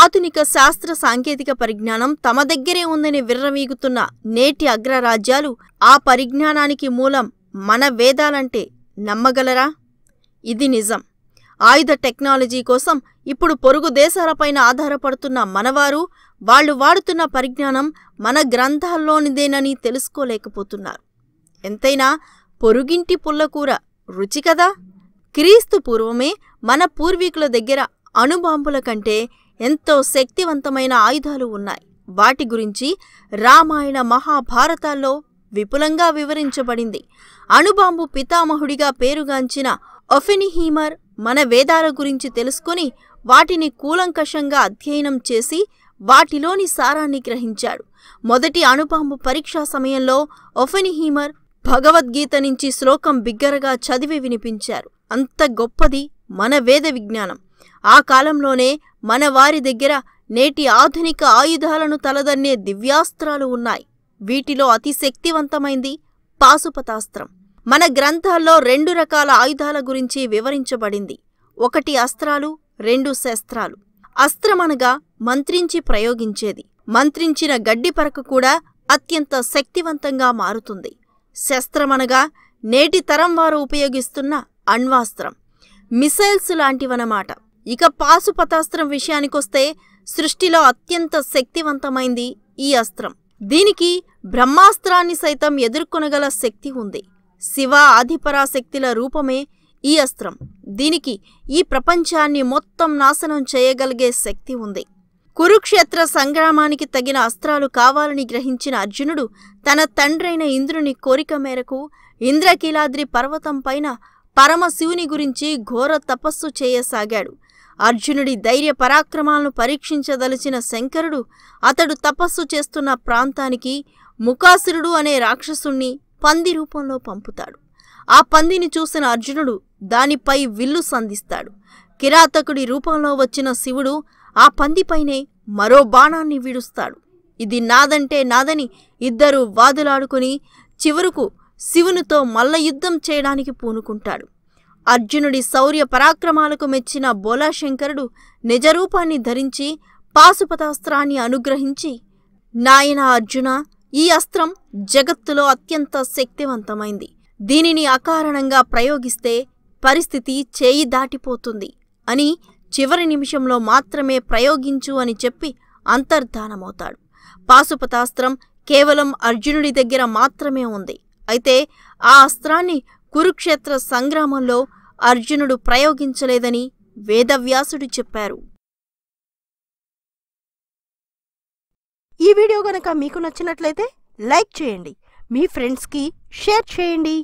ఆధునిక శాస్త్ర సాంకేతిక పరిజ్ఞానం తమ దగ్గరే ఉందని విర్రవీగుతున్న నేటి అగ్రరాజ్యాలు ఆ పరిజ్ఞానానికి మూలం మన వేదాలంటే నమ్మగలరా ఇది నిజం ఆయుధ టెక్నాలజీ కోసం ఇప్పుడు పొరుగు దేశాలపైన ఆధారపడుతున్న మనవారు వాళ్లు వాడుతున్న పరిజ్ఞానం మన గ్రంథాల్లోనిదేనని తెలుసుకోలేకపోతున్నారు ఎంతైనా పొరుగింటి పుల్లకూర రుచి కదా క్రీస్తు పూర్వమే మన పూర్వీకుల దగ్గర అణుబాంబుల కంటే ఎంతో శక్తివంతమైన ఆయుధాలు ఉన్నాయి వాటి గురించి రామాయణ మహాభారతాల్లో విపులంగా వివరించబడింది అణుబాంబు పితామహుడిగా పేరుగాంచిన ఒఫెనిహీమర్ మన వేదాల గురించి తెలుసుకుని వాటిని కూలంకషంగా అధ్యయనం చేసి వాటిలోని సారాన్ని గ్రహించాడు మొదటి అణుబాంబు పరీక్షా సమయంలో ఒఫెనిహీమర్ భగవద్గీత నుంచి శ్లోకం బిగ్గరగా చదివి వినిపించారు అంత గొప్పది మన వేద విజ్ఞానం ఆ కాలంలోనే మన వారి దగ్గర నేటి ఆధునిక ఆయుధాలను తలదన్నే దివ్యాస్త్రాలు ఉన్నాయి వీటిలో అతి శక్తివంతమైంది పాశుపతాస్త్రం మన గ్రంథాల్లో రెండు రకాల ఆయుధాల గురించి వివరించబడింది ఒకటి అస్త్రాలు రెండు శస్త్రాలు అస్త్రమనగా మంత్రించి ప్రయోగించేది మంత్రించిన గడ్డి పరక కూడా అత్యంత శక్తివంతంగా మారుతుంది శస్త్రమనగా నేటి తరం వారు ఉపయోగిస్తున్న అణ్వాస్త్రం మిసైల్స్ లాంటివన్నమాట ఇక పాశుపతాస్త్రం విషయానికొస్తే సృష్టిలో అత్యంత శక్తివంతమైంది ఈ అస్త్రం దీనికి బ్రహ్మాస్త్రాన్ని సైతం ఎదుర్కొనగల శక్తి ఉంది శివ ఆధిపరాశక్తిల రూపమే ఈ అస్త్రం దీనికి ఈ ప్రపంచాన్ని మొత్తం నాశనం చేయగలిగే శక్తి ఉంది కురుక్షేత్ర సంగ్రామానికి తగిన అస్త్రాలు కావాలని గ్రహించిన అర్జునుడు తన తండ్రైన ఇంద్రుని కోరిక మేరకు ఇంద్రకీలాద్రి పర్వతం పైన పరమశివుని గురించి ఘోర తపస్సు చేయసాగాడు అర్జునుడి ధైర్య పరాక్రమాలను పరీక్షించదలిచిన శంకరుడు అతడు తపస్సు చేస్తున్న ప్రాంతానికి ముఖాసురుడు అనే రాక్షసుణ్ణి పంది రూపంలో పంపుతాడు ఆ పందిని చూసిన అర్జునుడు దానిపై విల్లు సంధిస్తాడు కిరాతకుడి రూపంలో వచ్చిన శివుడు ఆ పందిపైనే మరో బాణాన్ని విడుస్తాడు ఇది నాదంటే నాదని ఇద్దరూ వాదులాడుకుని చివరకు శివునితో మల్ల యుద్ధం చేయడానికి పూనుకుంటాడు అర్జునుడి శౌర్య పరాక్రమాలకు మెచ్చిన బోలాశంకరుడు నిజరూపాన్ని ధరించి పాశుపతాస్త్రాన్ని అనుగ్రహించి నాయన అర్జున ఈ అస్త్రం జగత్తులో అత్యంత శక్తివంతమైంది దీనిని అకారణంగా ప్రయోగిస్తే పరిస్థితి చేయి దాటిపోతుంది అని చివరి నిమిషంలో మాత్రమే ప్రయోగించు అని చెప్పి అంతర్ధానమవుతాడు పాశుపతాస్త్రం కేవలం అర్జునుడి దగ్గర మాత్రమే ఉంది అయితే ఆ అస్త్రాన్ని కురుక్షేత్ర సంగ్రామంలో అర్జునుడు ప్రయోగించలేదని వేదవ్యాసుడు చెప్పారు ఈ వీడియో గనక మీకు నచ్చినట్లయితే లైక్ చేయండి మీ ఫ్రెండ్స్కి షేర్ చేయండి